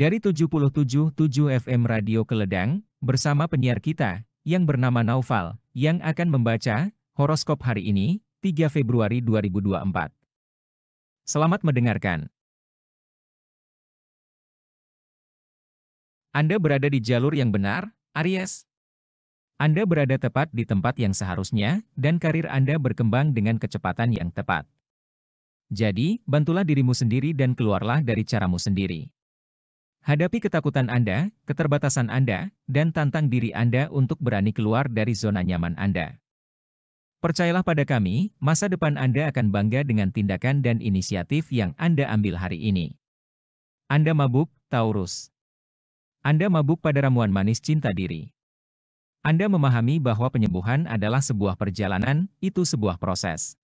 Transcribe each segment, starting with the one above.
Dari 77.7 FM Radio Keledang, bersama penyiar kita, yang bernama Naufal, yang akan membaca horoskop hari ini, 3 Februari 2024. Selamat mendengarkan. Anda berada di jalur yang benar, Aries. Anda berada tepat di tempat yang seharusnya, dan karir Anda berkembang dengan kecepatan yang tepat. Jadi, bantulah dirimu sendiri dan keluarlah dari caramu sendiri. Hadapi ketakutan Anda, keterbatasan Anda, dan tantang diri Anda untuk berani keluar dari zona nyaman Anda. Percayalah pada kami, masa depan Anda akan bangga dengan tindakan dan inisiatif yang Anda ambil hari ini. Anda mabuk, Taurus. Anda mabuk pada ramuan manis cinta diri. Anda memahami bahwa penyembuhan adalah sebuah perjalanan, itu sebuah proses.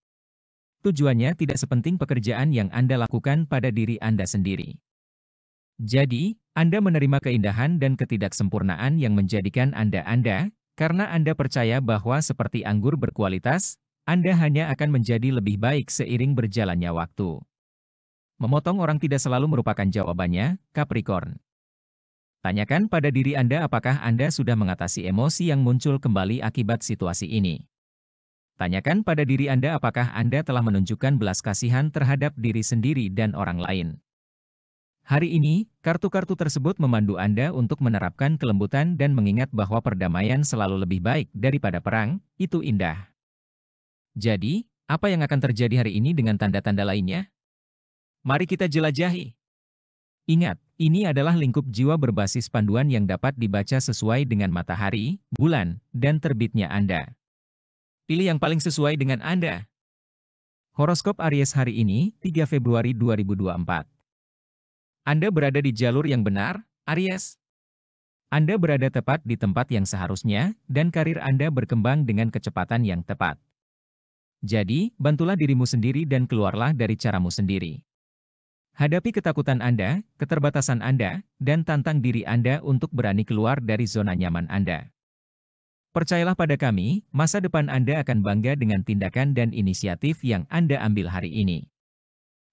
Tujuannya tidak sepenting pekerjaan yang Anda lakukan pada diri Anda sendiri. Jadi, Anda menerima keindahan dan ketidaksempurnaan yang menjadikan Anda Anda, karena Anda percaya bahwa seperti anggur berkualitas, Anda hanya akan menjadi lebih baik seiring berjalannya waktu. Memotong orang tidak selalu merupakan jawabannya, Capricorn. Tanyakan pada diri Anda apakah Anda sudah mengatasi emosi yang muncul kembali akibat situasi ini. Tanyakan pada diri Anda apakah Anda telah menunjukkan belas kasihan terhadap diri sendiri dan orang lain. Hari ini, kartu-kartu tersebut memandu Anda untuk menerapkan kelembutan dan mengingat bahwa perdamaian selalu lebih baik daripada perang, itu indah. Jadi, apa yang akan terjadi hari ini dengan tanda-tanda lainnya? Mari kita jelajahi. Ingat, ini adalah lingkup jiwa berbasis panduan yang dapat dibaca sesuai dengan matahari, bulan, dan terbitnya Anda. Pilih yang paling sesuai dengan Anda. Horoskop Aries hari ini, 3 Februari 2024. Anda berada di jalur yang benar, Aries. Anda berada tepat di tempat yang seharusnya, dan karir Anda berkembang dengan kecepatan yang tepat. Jadi, bantulah dirimu sendiri dan keluarlah dari caramu sendiri. Hadapi ketakutan Anda, keterbatasan Anda, dan tantang diri Anda untuk berani keluar dari zona nyaman Anda. Percayalah pada kami, masa depan Anda akan bangga dengan tindakan dan inisiatif yang Anda ambil hari ini.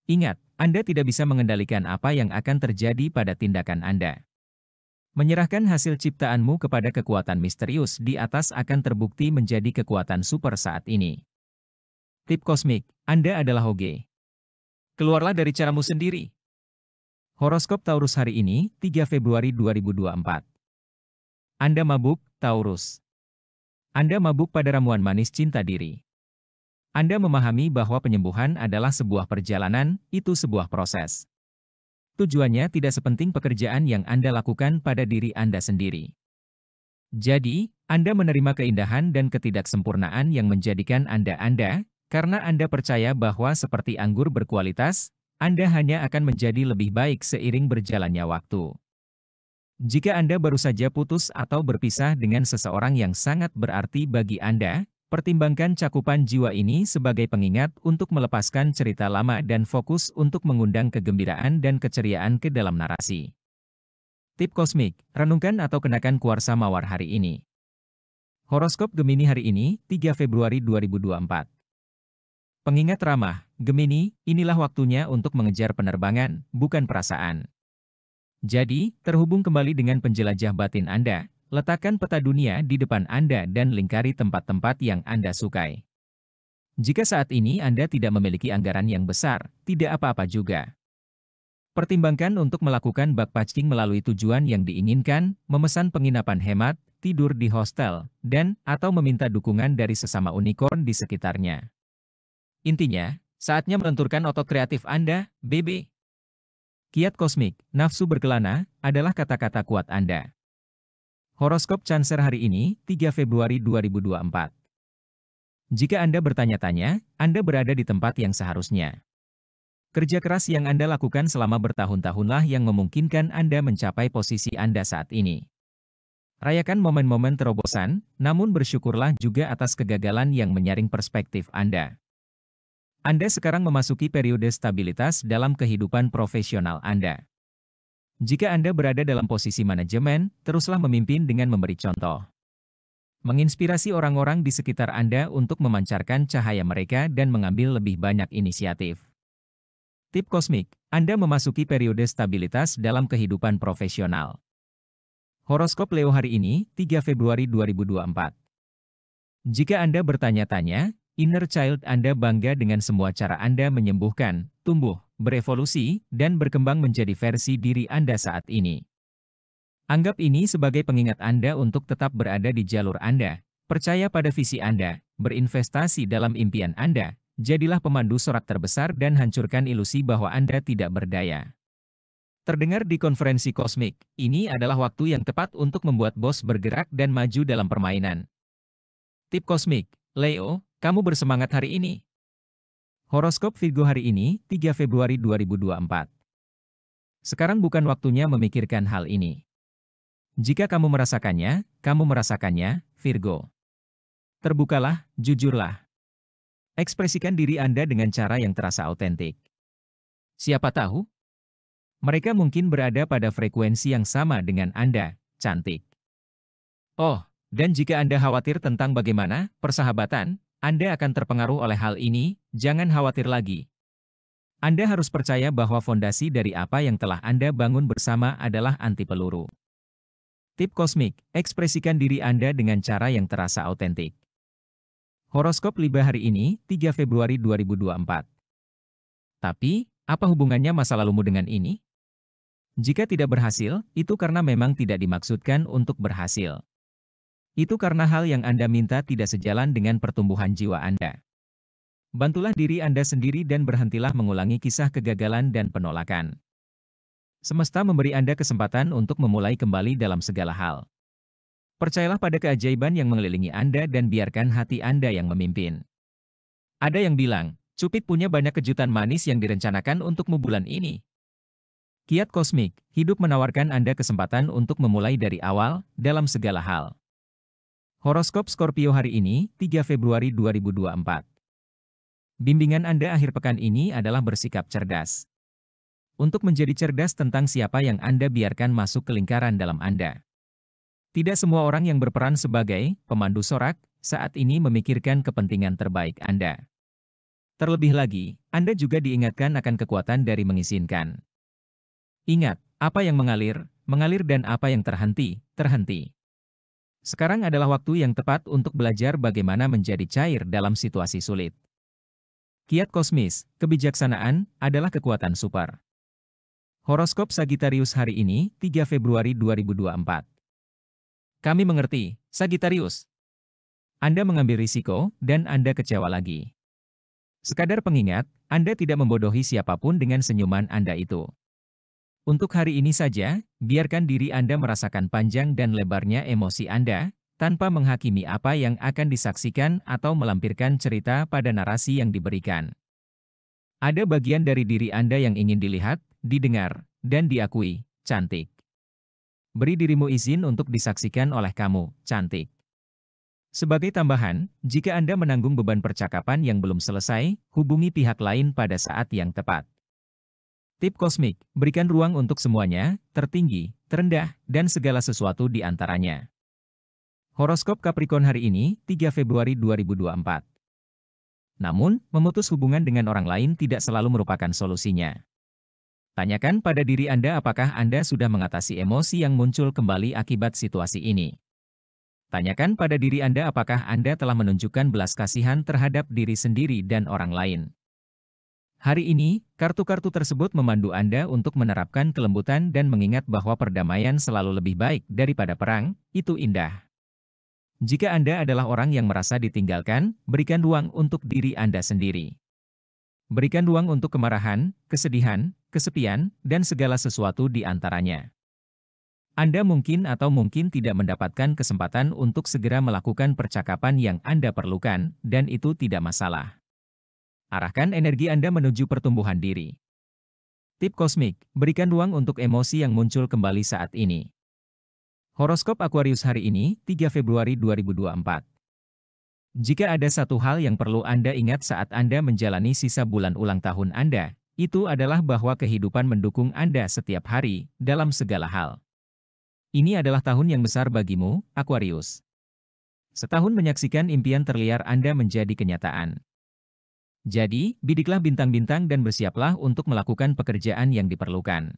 Ingat, anda tidak bisa mengendalikan apa yang akan terjadi pada tindakan Anda. Menyerahkan hasil ciptaanmu kepada kekuatan misterius di atas akan terbukti menjadi kekuatan super saat ini. Tip kosmik, Anda adalah Hoge. Keluarlah dari caramu sendiri. Horoskop Taurus hari ini, 3 Februari 2024. Anda mabuk, Taurus. Anda mabuk pada ramuan manis cinta diri. Anda memahami bahwa penyembuhan adalah sebuah perjalanan, itu sebuah proses. Tujuannya tidak sepenting pekerjaan yang Anda lakukan pada diri Anda sendiri. Jadi, Anda menerima keindahan dan ketidaksempurnaan yang menjadikan Anda Anda, karena Anda percaya bahwa seperti anggur berkualitas, Anda hanya akan menjadi lebih baik seiring berjalannya waktu. Jika Anda baru saja putus atau berpisah dengan seseorang yang sangat berarti bagi Anda, Pertimbangkan cakupan jiwa ini sebagai pengingat untuk melepaskan cerita lama dan fokus untuk mengundang kegembiraan dan keceriaan ke dalam narasi. Tip kosmik, renungkan atau kenakan kuarsa mawar hari ini. Horoskop Gemini hari ini, 3 Februari 2024. Pengingat ramah, Gemini, inilah waktunya untuk mengejar penerbangan, bukan perasaan. Jadi, terhubung kembali dengan penjelajah batin Anda, Letakkan peta dunia di depan Anda dan lingkari tempat-tempat yang Anda sukai. Jika saat ini Anda tidak memiliki anggaran yang besar, tidak apa-apa juga. Pertimbangkan untuk melakukan backpacking melalui tujuan yang diinginkan, memesan penginapan hemat, tidur di hostel, dan atau meminta dukungan dari sesama unicorn di sekitarnya. Intinya, saatnya melenturkan otot kreatif Anda, BB. Kiat kosmik, nafsu berkelana, adalah kata-kata kuat Anda. Horoskop Cancer hari ini, 3 Februari 2024. Jika Anda bertanya-tanya, Anda berada di tempat yang seharusnya. Kerja keras yang Anda lakukan selama bertahun-tahunlah yang memungkinkan Anda mencapai posisi Anda saat ini. Rayakan momen-momen terobosan, namun bersyukurlah juga atas kegagalan yang menyaring perspektif Anda. Anda sekarang memasuki periode stabilitas dalam kehidupan profesional Anda. Jika Anda berada dalam posisi manajemen, teruslah memimpin dengan memberi contoh. Menginspirasi orang-orang di sekitar Anda untuk memancarkan cahaya mereka dan mengambil lebih banyak inisiatif. Tip kosmik, Anda memasuki periode stabilitas dalam kehidupan profesional. Horoskop Leo hari ini, 3 Februari 2024. Jika Anda bertanya-tanya, inner child Anda bangga dengan semua cara Anda menyembuhkan, tumbuh, berevolusi, dan berkembang menjadi versi diri Anda saat ini. Anggap ini sebagai pengingat Anda untuk tetap berada di jalur Anda, percaya pada visi Anda, berinvestasi dalam impian Anda, jadilah pemandu sorak terbesar dan hancurkan ilusi bahwa Anda tidak berdaya. Terdengar di konferensi kosmik, ini adalah waktu yang tepat untuk membuat bos bergerak dan maju dalam permainan. Tip kosmik, Leo, kamu bersemangat hari ini. Horoskop Virgo hari ini, 3 Februari 2024. Sekarang bukan waktunya memikirkan hal ini. Jika kamu merasakannya, kamu merasakannya, Virgo. Terbukalah, jujurlah. Ekspresikan diri Anda dengan cara yang terasa autentik. Siapa tahu? Mereka mungkin berada pada frekuensi yang sama dengan Anda, cantik. Oh, dan jika Anda khawatir tentang bagaimana persahabatan, anda akan terpengaruh oleh hal ini, jangan khawatir lagi. Anda harus percaya bahwa fondasi dari apa yang telah Anda bangun bersama adalah anti peluru. Tip kosmik, ekspresikan diri Anda dengan cara yang terasa autentik. Horoskop liba hari ini, 3 Februari 2024. Tapi, apa hubungannya masa lalumu dengan ini? Jika tidak berhasil, itu karena memang tidak dimaksudkan untuk berhasil. Itu karena hal yang Anda minta tidak sejalan dengan pertumbuhan jiwa Anda. Bantulah diri Anda sendiri dan berhentilah mengulangi kisah kegagalan dan penolakan. Semesta memberi Anda kesempatan untuk memulai kembali dalam segala hal. Percayalah pada keajaiban yang mengelilingi Anda dan biarkan hati Anda yang memimpin. Ada yang bilang, Cupid punya banyak kejutan manis yang direncanakan untukmu bulan ini. Kiat kosmik, hidup menawarkan Anda kesempatan untuk memulai dari awal, dalam segala hal. Horoskop Scorpio hari ini, 3 Februari 2024. Bimbingan Anda akhir pekan ini adalah bersikap cerdas. Untuk menjadi cerdas tentang siapa yang Anda biarkan masuk ke lingkaran dalam Anda. Tidak semua orang yang berperan sebagai pemandu sorak saat ini memikirkan kepentingan terbaik Anda. Terlebih lagi, Anda juga diingatkan akan kekuatan dari mengizinkan. Ingat, apa yang mengalir, mengalir dan apa yang terhenti, terhenti. Sekarang adalah waktu yang tepat untuk belajar bagaimana menjadi cair dalam situasi sulit. Kiat kosmis, kebijaksanaan, adalah kekuatan super. Horoskop Sagittarius hari ini, 3 Februari 2024. Kami mengerti, Sagittarius. Anda mengambil risiko, dan Anda kecewa lagi. Sekadar pengingat, Anda tidak membodohi siapapun dengan senyuman Anda itu. Untuk hari ini saja, biarkan diri Anda merasakan panjang dan lebarnya emosi Anda, tanpa menghakimi apa yang akan disaksikan atau melampirkan cerita pada narasi yang diberikan. Ada bagian dari diri Anda yang ingin dilihat, didengar, dan diakui, cantik. Beri dirimu izin untuk disaksikan oleh kamu, cantik. Sebagai tambahan, jika Anda menanggung beban percakapan yang belum selesai, hubungi pihak lain pada saat yang tepat. Tip kosmik, berikan ruang untuk semuanya, tertinggi, terendah, dan segala sesuatu di antaranya. Horoskop Capricorn hari ini, 3 Februari 2024. Namun, memutus hubungan dengan orang lain tidak selalu merupakan solusinya. Tanyakan pada diri Anda apakah Anda sudah mengatasi emosi yang muncul kembali akibat situasi ini. Tanyakan pada diri Anda apakah Anda telah menunjukkan belas kasihan terhadap diri sendiri dan orang lain. Hari ini, kartu-kartu tersebut memandu Anda untuk menerapkan kelembutan dan mengingat bahwa perdamaian selalu lebih baik daripada perang, itu indah. Jika Anda adalah orang yang merasa ditinggalkan, berikan ruang untuk diri Anda sendiri. Berikan ruang untuk kemarahan, kesedihan, kesepian, dan segala sesuatu di antaranya. Anda mungkin atau mungkin tidak mendapatkan kesempatan untuk segera melakukan percakapan yang Anda perlukan, dan itu tidak masalah. Arahkan energi Anda menuju pertumbuhan diri. Tip kosmik, berikan ruang untuk emosi yang muncul kembali saat ini. Horoskop Aquarius hari ini, 3 Februari 2024. Jika ada satu hal yang perlu Anda ingat saat Anda menjalani sisa bulan ulang tahun Anda, itu adalah bahwa kehidupan mendukung Anda setiap hari, dalam segala hal. Ini adalah tahun yang besar bagimu, Aquarius. Setahun menyaksikan impian terliar Anda menjadi kenyataan. Jadi, bidiklah bintang-bintang dan bersiaplah untuk melakukan pekerjaan yang diperlukan.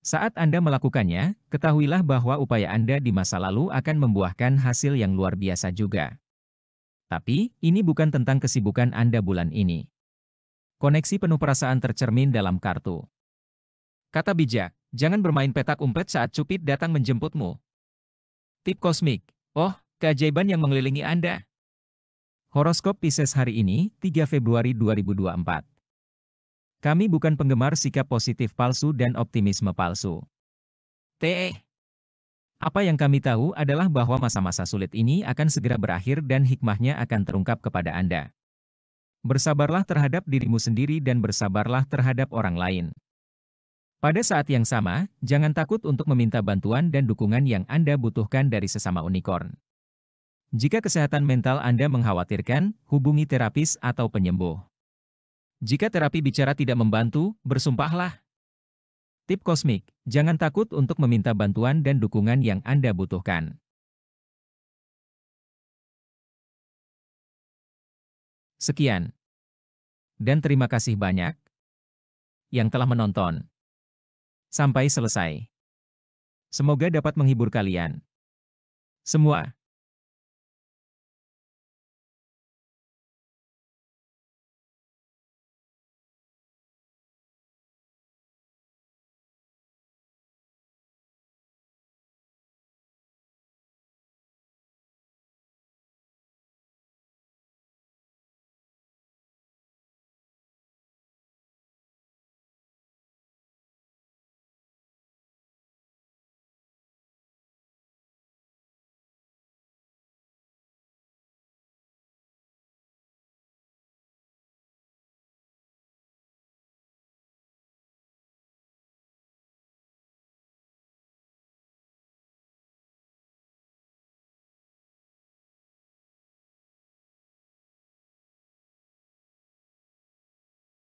Saat Anda melakukannya, ketahuilah bahwa upaya Anda di masa lalu akan membuahkan hasil yang luar biasa juga. Tapi, ini bukan tentang kesibukan Anda bulan ini. Koneksi penuh perasaan tercermin dalam kartu. Kata bijak, jangan bermain petak umpet saat cupid datang menjemputmu. Tip kosmik, oh, keajaiban yang mengelilingi Anda. Horoskop Pisces hari ini, 3 Februari 2024. Kami bukan penggemar sikap positif palsu dan optimisme palsu. TE. Apa yang kami tahu adalah bahwa masa-masa sulit ini akan segera berakhir dan hikmahnya akan terungkap kepada Anda. Bersabarlah terhadap dirimu sendiri dan bersabarlah terhadap orang lain. Pada saat yang sama, jangan takut untuk meminta bantuan dan dukungan yang Anda butuhkan dari sesama unicorn. Jika kesehatan mental Anda mengkhawatirkan, hubungi terapis atau penyembuh. Jika terapi bicara tidak membantu, bersumpahlah. Tip kosmik, jangan takut untuk meminta bantuan dan dukungan yang Anda butuhkan. Sekian. Dan terima kasih banyak yang telah menonton. Sampai selesai. Semoga dapat menghibur kalian. Semua.